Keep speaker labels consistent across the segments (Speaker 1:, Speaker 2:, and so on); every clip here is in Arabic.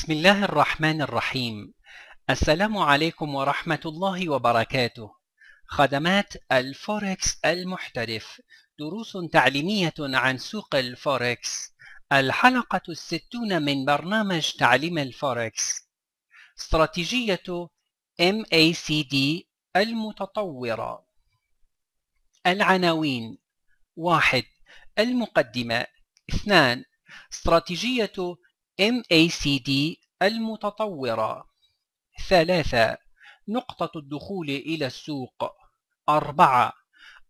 Speaker 1: بسم الله الرحمن الرحيم السلام عليكم ورحمة الله وبركاته خدمات الفوركس المحترف دروس تعليمية عن سوق الفوركس الحلقة الستون من برنامج تعليم الفوركس استراتيجية MACD المتطورة العناوين واحد المقدمة اثنان استراتيجية MACD المتطورة ثلاثة نقطة الدخول إلى السوق أربعة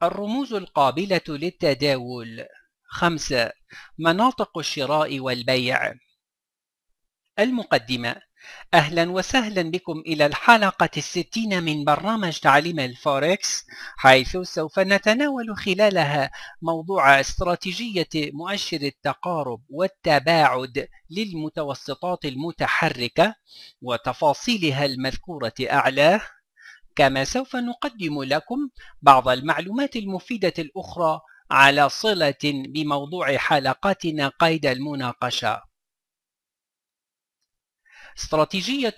Speaker 1: الرموز القابلة للتداول خمسة مناطق الشراء والبيع المقدمة أهلا وسهلا بكم إلى الحلقة الستين من برنامج تعليم الفوركس حيث سوف نتناول خلالها موضوع استراتيجية مؤشر التقارب والتباعد للمتوسطات المتحركة وتفاصيلها المذكورة أعلاه كما سوف نقدم لكم بعض المعلومات المفيدة الأخرى على صلة بموضوع حلقاتنا قيد المناقشة استراتيجية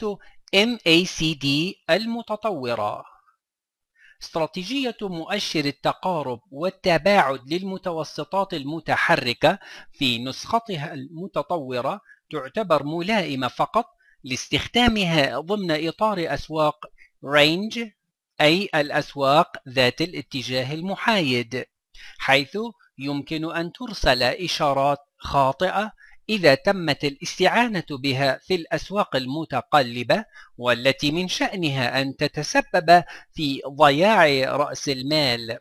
Speaker 1: MACD المتطورة استراتيجية مؤشر التقارب والتباعد للمتوسطات المتحركة في نسختها المتطورة تعتبر ملائمة فقط لاستخدامها ضمن إطار أسواق range أي الأسواق ذات الاتجاه المحايد حيث يمكن أن ترسل إشارات خاطئة إذا تمت الاستعانة بها في الأسواق المتقلبة والتي من شأنها أن تتسبب في ضياع رأس المال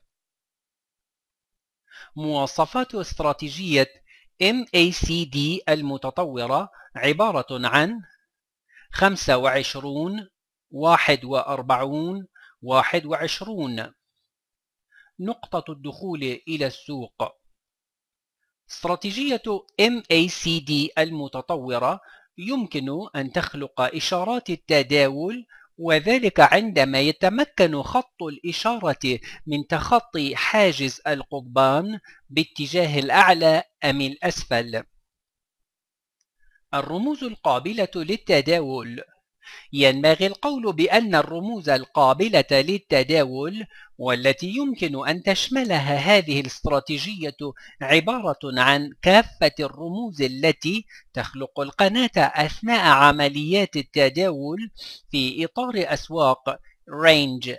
Speaker 1: مواصفات استراتيجية MACD المتطورة عبارة عن 25 41 21 نقطة الدخول إلى السوق استراتيجية MACD المتطورة يمكن أن تخلق إشارات التداول وذلك عندما يتمكن خط الإشارة من تخطي حاجز القضبان باتجاه الأعلى أم الأسفل الرموز القابلة للتداول ينبغي القول بأن الرموز القابلة للتداول والتي يمكن أن تشملها هذه الاستراتيجية عبارة عن كافة الرموز التي تخلق القناة أثناء عمليات التداول في إطار أسواق رينج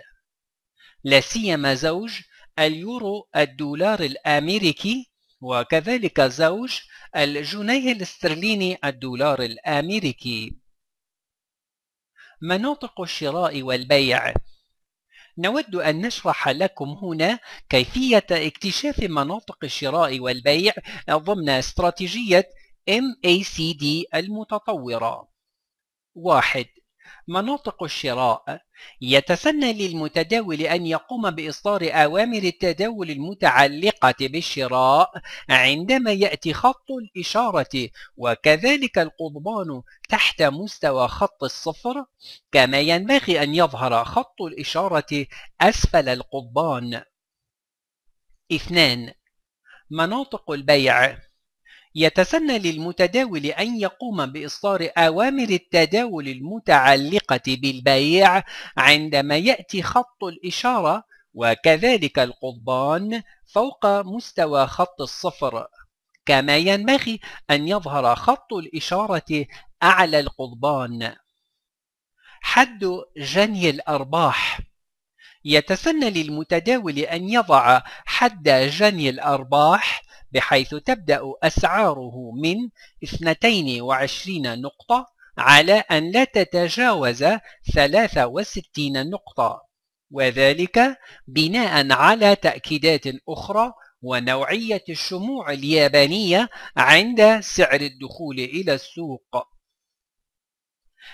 Speaker 1: لا سيما زوج اليورو الدولار الأمريكي وكذلك زوج الجنيه الاسترليني الدولار الأمريكي مناطق الشراء والبيع نود أن نشرح لكم هنا كيفية اكتشاف مناطق الشراء والبيع ضمن استراتيجية MACD المتطورة واحد مناطق الشراء يتسنى للمتداول أن يقوم بإصدار أوامر التداول المتعلقة بالشراء عندما يأتي خط الإشارة وكذلك القضبان تحت مستوى خط الصفر كما ينبغي أن يظهر خط الإشارة أسفل القضبان اثنان مناطق البيع يتسنى للمتداول أن يقوم بإصدار أوامر التداول المتعلقة بالبيع عندما يأتي خط الإشارة وكذلك القضبان فوق مستوى خط الصفر كما ينبغي أن يظهر خط الإشارة أعلى القضبان حد جني الأرباح يتسنى للمتداول أن يضع حد جني الأرباح بحيث تبدأ أسعاره من 22 نقطة على أن لا تتجاوز 63 نقطة وذلك بناء على تأكيدات أخرى ونوعية الشموع اليابانية عند سعر الدخول إلى السوق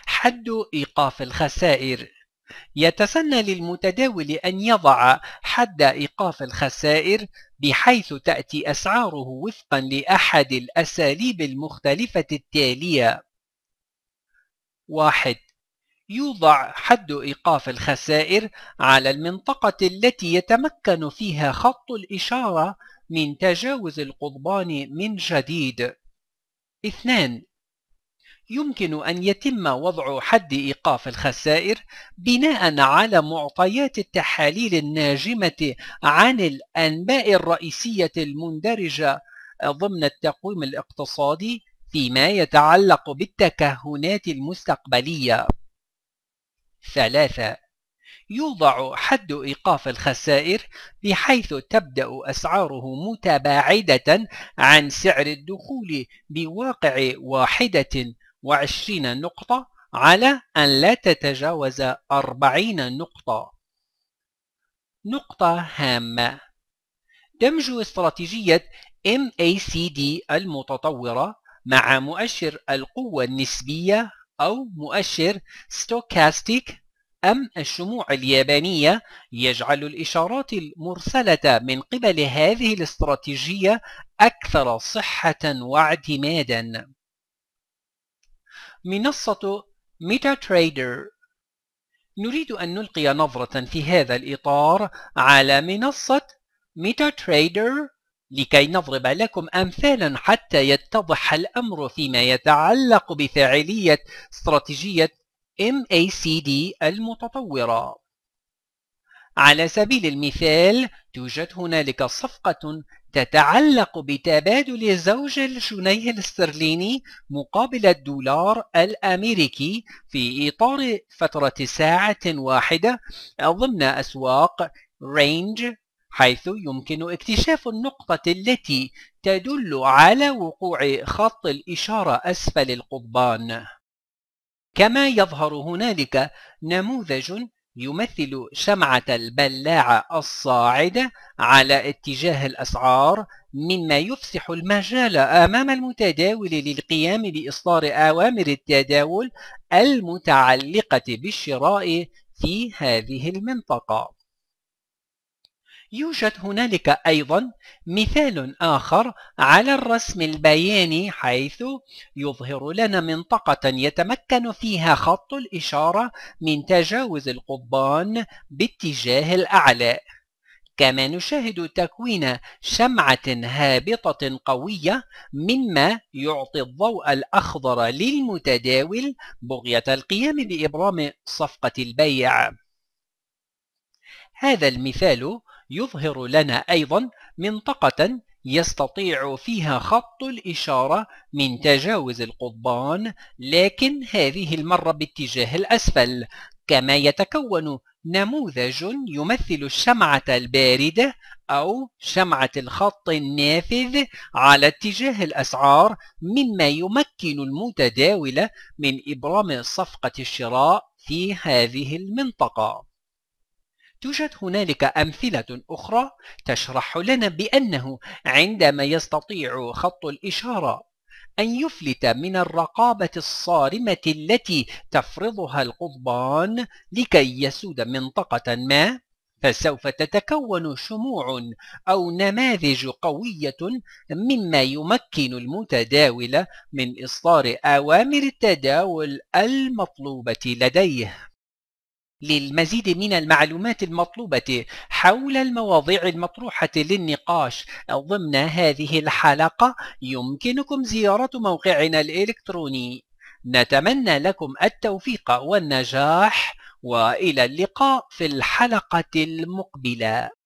Speaker 1: حد إيقاف الخسائر يتسنى للمتداول أن يضع حد إيقاف الخسائر بحيث تأتي أسعاره وفقا لأحد الأساليب المختلفة التالية واحد يوضع حد إيقاف الخسائر على المنطقة التي يتمكن فيها خط الإشارة من تجاوز القضبان من جديد. اثنان يمكن أن يتم وضع حد إيقاف الخسائر بناء على معطيات التحاليل الناجمة عن الأنباء الرئيسية المندرجة ضمن التقويم الاقتصادي فيما يتعلق بالتكهنات المستقبلية. ثلاثة يوضع حد إيقاف الخسائر بحيث تبدأ أسعاره متباعدة عن سعر الدخول بواقع واحدة وعشرين نقطة على أن لا تتجاوز أربعين نقطة نقطة هامة دمج استراتيجية MACD المتطورة مع مؤشر القوة النسبية أو مؤشر ستوكاستيك أم الشموع اليابانية يجعل الإشارات المرسلة من قبل هذه الاستراتيجية أكثر صحة واعتمادا منصة ميتا تريدر نريد أن نلقي نظرة في هذا الإطار على منصة ميتا تريدر لكي نضرب لكم أمثالا حتى يتضح الأمر فيما يتعلق بفاعلية استراتيجية MACD المتطورة على سبيل المثال توجد هنالك صفقة تتعلق بتبادل زوج الجنيه الاسترليني مقابل الدولار الأمريكي في إطار فترة ساعة واحدة ضمن أسواق رينج حيث يمكن اكتشاف النقطة التي تدل على وقوع خط الإشارة أسفل القضبان كما يظهر هنالك نموذج يمثل شمعة البلاعة الصاعدة على اتجاه الأسعار مما يفسح المجال أمام المتداول للقيام بإصدار أوامر التداول المتعلقة بالشراء في هذه المنطقة يوجد هنالك أيضا مثال آخر على الرسم البياني حيث يظهر لنا منطقة يتمكن فيها خط الإشارة من تجاوز القضبان باتجاه الأعلى كما نشاهد تكوين شمعة هابطة قوية مما يعطي الضوء الأخضر للمتداول بغية القيام بإبرام صفقة البيع هذا المثال يظهر لنا أيضا منطقة يستطيع فيها خط الإشارة من تجاوز القضبان لكن هذه المرة باتجاه الأسفل كما يتكون نموذج يمثل الشمعة الباردة أو شمعة الخط النافذ على اتجاه الأسعار مما يمكن المتداول من إبرام صفقة الشراء في هذه المنطقة توجد هنالك أمثلة أخرى تشرح لنا بأنه عندما يستطيع خط الإشارة أن يفلت من الرقابة الصارمة التي تفرضها القضبان لكي يسود منطقة ما فسوف تتكون شموع أو نماذج قوية مما يمكن المتداول من إصدار أوامر التداول المطلوبة لديه للمزيد من المعلومات المطلوبة حول المواضيع المطروحة للنقاش ضمن هذه الحلقة يمكنكم زيارة موقعنا الإلكتروني نتمنى لكم التوفيق والنجاح وإلى اللقاء في الحلقة المقبلة